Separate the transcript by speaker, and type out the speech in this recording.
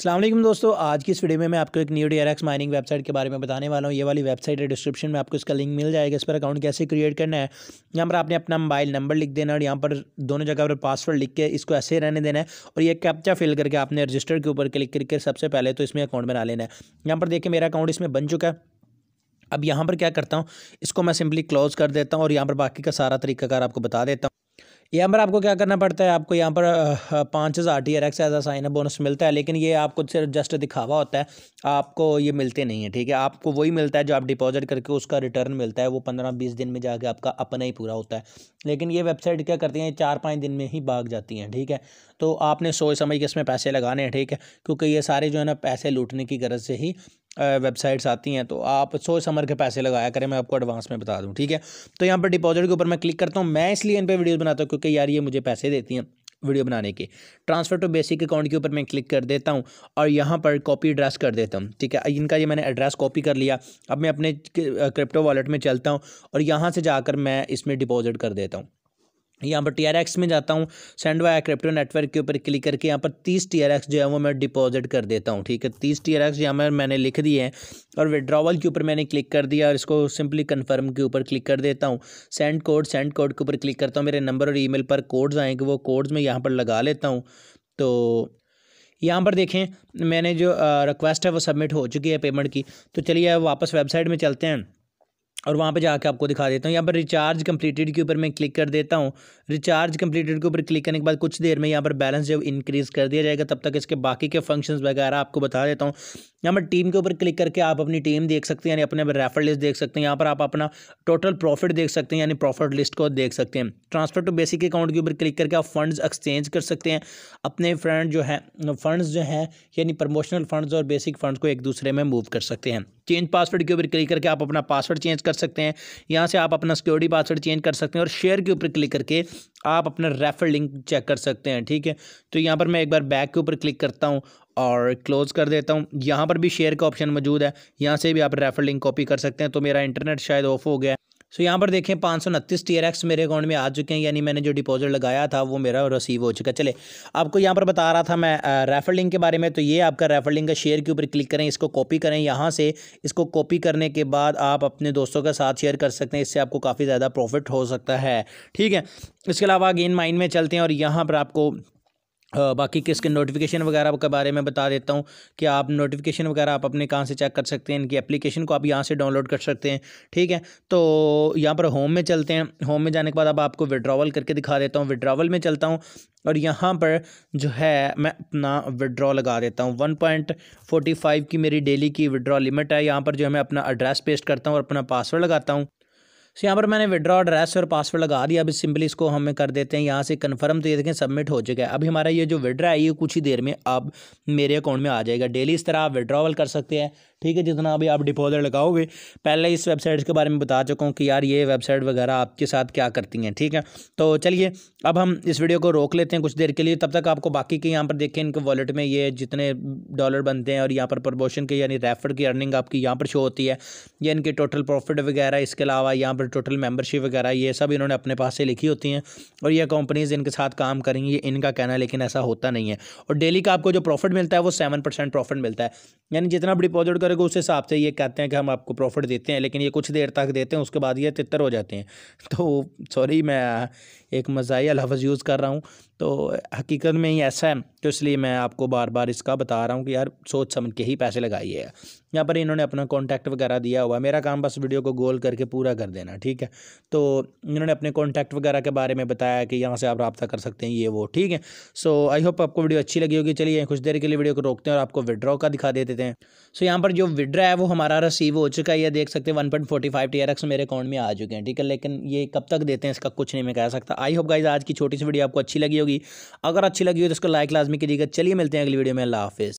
Speaker 1: अल्लाम दोस्तों आज की इस वीडियो में मैं आपको एक न्यू डी माइनिंग वेबसाइट के बारे में बताने वाला हूँ ये वाली वेबसाइट है डिस्क्रिप्शन में आपको इसका लिंक मिल जाएगा इस पर अकाउंट कैसे क्रिएट करना है यहाँ पर आपने अपना मोबाइल नंबर लिख देना और यहाँ पर दोनों जगह पर पासवर्ड लिख के इसको ऐसे रहने देना है और ये कैप्चा फिल करके आपने रजिस्टर के ऊपर क्लिक करके सबसे पहले तो इसमें अकाउंट बना लेना है यहाँ पर देखिए मेरा अकाउंट इसमें बन चुका है अब यहाँ पर क्या करता हूँ इसको मैं सिंपली क्लोज़ कर देता हूँ और यहाँ पर बाकी का सारा तरीकाकार आपको बता देता हूँ यहाँ पर आपको क्या करना पड़ता है आपको यहाँ पर पाँच हज़ार T R X as sign bonus मिलता है लेकिन ये आपको सिर्फ जस्ट दिखावा होता है आपको ये मिलते नहीं है ठीक है आपको वही मिलता है जो आप डिपॉजिट करके उसका रिटर्न मिलता है वो पंद्रह बीस दिन में जाके आपका अपना ही पूरा होता है लेकिन ये वेबसाइट क्या करती हैं चार पाँच दिन में ही भाग जाती हैं ठीक है तो आपने सोच समझ के इसमें पैसे लगाने हैं ठीक है क्योंकि ये सारे जो है ना पैसे लूटने की गरज से ही वेबसाइट्स आती हैं तो आप सोच समझ के पैसे लगाया करें मैं आपको एडवांस में बता दूं ठीक है तो यहाँ पर डिपॉजिट के ऊपर मैं क्लिक करता हूँ मैं इसलिए इन पर वीडियोज़ बनाता हूँ क्योंकि यार ये मुझे पैसे देती हैं वीडियो बनाने के ट्रांसफ़र टू बेसिक अकाउंट के ऊपर मैं क्लिक कर देता हूँ और यहाँ पर कॉपी एड्रेस कर देता हूँ ठीक है इनका ये मैंने एड्रेस कॉपी कर लिया अब मैं अपने क्रिप्टो वॉलेट में चलता हूँ और यहाँ से जाकर मैं इसमें डिपॉजिट कर देता हूँ यहाँ पर टी आर एक्स में जाता हूँ सेंड वाया क्रिप्टो नेटवर्क के ऊपर क्लिक करके यहाँ पर तीस टी आर एक्स जो है वो मैं डिपॉजिट कर देता हूँ ठीक है तीस टी आर एक्स यहाँ पर मैंने लिख दिए हैं और विड्रॉवल के ऊपर मैंने क्लिक कर दिया और इसको सिंपली कन्फर्म के ऊपर क्लिक कर देता हूँ सेंड कोड सेंड कोड के ऊपर क्लिक करता हूँ मेरे नंबर और ई पर कोड्स आएंगे वो कोड्स मैं यहाँ पर लगा लेता हूँ तो यहाँ पर देखें मैंने जो रिक्वेस्ट है वो सबमिट हो चुकी है पेमेंट की तो चलिए वापस वेबसाइट में चलते हैं और वहाँ पे जाके आपको दिखा देता हूँ यहाँ पर रिचार्ज कंप्लीटेड के ऊपर मैं क्लिक कर देता हूँ रिचार्ज कंप्लीटेड के ऊपर क्लिक करने के बाद कुछ देर में यहाँ पर बैलेंस जब इंक्रीज़ कर दिया जाएगा तब तक इसके बाकी के फंक्शंस वगैरह आपको बता देता हूँ यहाँ पर टीम के ऊपर क्लिक करके आप अपनी टीम देख सकते हैं यानी अपने रेफर लिस्ट देख सकते हैं यहाँ पर आप अपना टोटल प्रॉफिट देख सकते हैं यानी प्रॉफिट लिस्ट को देख सकते हैं ट्रांसफर टू बेसिक अकाउंट के ऊपर क्लिक करके आप फंड एक्सचेंज कर सकते हैं अपने फ्रेंड जो है फंड जो हैं यानी प्रमोशनल फंड और बेसिक फंड को एक दूसरे में मूव कर सकते हैं चेंज पासवर्ड के ऊपर क्लिक करके आप अपना पासवर्ड चेंज कर सकते हैं यहाँ से आप अपना सिक्योरिटी पासवर्ड चेंज कर सकते हैं और शेयर के ऊपर क्लिक करके आप अपना रेफर लिंक चेक कर सकते हैं ठीक है तो यहाँ पर मैं एक बार बैक के ऊपर क्लिक करता हूँ और क्लोज़ कर देता हूँ यहाँ पर भी शेयर का ऑप्शन मौजूद है यहाँ से भी आप रेफर लिंक कॉपी कर सकते हैं तो मेरा इंटरनेट शायद ऑफ हो गया है सो यहाँ पर देखें पाँच सौ उनतीस टी आर एक्स मेरे अकाउंट में आ चुके हैं यानी मैंने जो डिपॉजिट लगाया था वो मेरा रिसीव हो चुका चले आपको यहाँ पर बता रहा था मैं रेफर लिंक के बारे में तो ये आपका रेफर लिंक का शेयर के ऊपर क्लिक करें इसको कॉपी करें यहाँ से इसको कॉपी करने के बाद आप अपने दोस्तों के साथ शेयर कर सकते हैं इससे आपको काफ़ी ज़्यादा प्रॉफिट हो सकता है ठीक है इसके अलावा अगेन माइंड में चलते हैं और यहाँ पर आपको बाकी किसके नोटिफिकेशन वगैरह के बारे में बता देता हूँ कि आप नोटिफिकेशन वगैरह आप अपने कहाँ से चेक कर सकते हैं इनकी एप्लीकेशन को आप यहाँ से डाउनलोड कर सकते हैं ठीक है तो यहाँ पर होम में चलते हैं होम में जाने के बाद अब आपको विड्रावल करके दिखा देता हूँ विड्रावल में चलता हूँ और यहाँ पर जो है मैं अपना विड्रॉ लगा देता हूँ वन पॉइंट फोर्टी फाइव की मेरी डेली की विड्रॉ लिमिट है यहाँ पर जो है मैं अपना एड्रेस पेस्ट करता हूँ और अपना पासवर्ड लगाता हूँ सो यहाँ पर मैंने विड्रॉ एड्रेस और पासवर्ड लगा दिया अभी सिंपली इसको हम कर देते हैं यहाँ से कन्फर्म तो ये देखें सबमिट हो चुका है अभी हमारा ये जो विड्रा है ये कुछ ही देर में आप मेरे अकाउंट में आ जाएगा डेली इस तरह आप विड्रॉवल कर सकते हैं ठीक है जितना अभी आप डिपॉजिट लगाओगे पहले इस वेबसाइट के बारे में बता चुका हूँ कि यार ये वेबसाइट वगैरह आपके साथ क्या करती हैं ठीक है तो चलिए अब हम इस वीडियो को रोक लेते हैं कुछ देर के लिए तब तक आपको बाकी के यहाँ पर देखें इनके वॉलेट में ये जितने डॉलर बनते हैं और यहाँ पर प्रमोशन के यानी रेफर की अर्निंग आपकी यहाँ पर शो होती है ये इनकी टोटल प्रॉफिट वगैरह इसके अलावा यहाँ पर पर टोटल मेंबरशिप वगैरह ये सब इन्होंने अपने पास से लिखी होती हैं और ये कंपनीज़ इनके साथ काम करेंगी ये इनका कहना है लेकिन ऐसा होता नहीं है और डेली का आपको जो प्रॉफिट मिलता है वो सेवन परसेंट प्रॉफिट मिलता है यानी जितना आप डिपॉजिट करेगा उस हिसाब से ये कहते हैं कि हम आपको प्रॉफिट देते हैं लेकिन ये कुछ देर तक देते हैं उसके बाद ये तितर हो जाते हैं तो सॉरी मैं एक मज़ायल लफ्ज़ यूज़ कर रहा हूँ तो हकीकत में ही ऐसा है तो इसलिए मैं आपको बार बार इसका बता रहा हूँ कि यार सोच समझ के ही पैसे लगाइए यहाँ पर इन्होंने अपना कॉन्टैक्ट वगैरह दिया हुआ मेरा काम बस वीडियो को गोल करके पूरा कर देना ठीक है तो इन्होंने अपने कॉन्टैक्ट वगैरह के बारे में बताया कि यहाँ से आप रब्ता कर सकते हैं ये वो ठीक है सो आई होप आपको वीडियो अच्छी लगी होगी चलिए कुछ देर के लिए वीडियो को रोकते हैं और आपको विड्रॉ का दिखा दे देते हैं सो यहाँ पर जो विड्रा है वो हमारा रिसीव हो चुका है ये देख सकते हैं one point forty five T R X मेरे अकाउंट में आ चुके हैं ठीक है लेकिन ये कब तक देते हैं इसका कुछ नहीं मैं कह सकता आई होप गाइज आज की छोटी सी वीडियो आपको अच्छी लगी होगी अगर अच्छी लगी हो तो इसको लाइक लाजमी कीजिएगा चलिए मिलते हैं अगली वीडियो में अल्लाह हाफिज़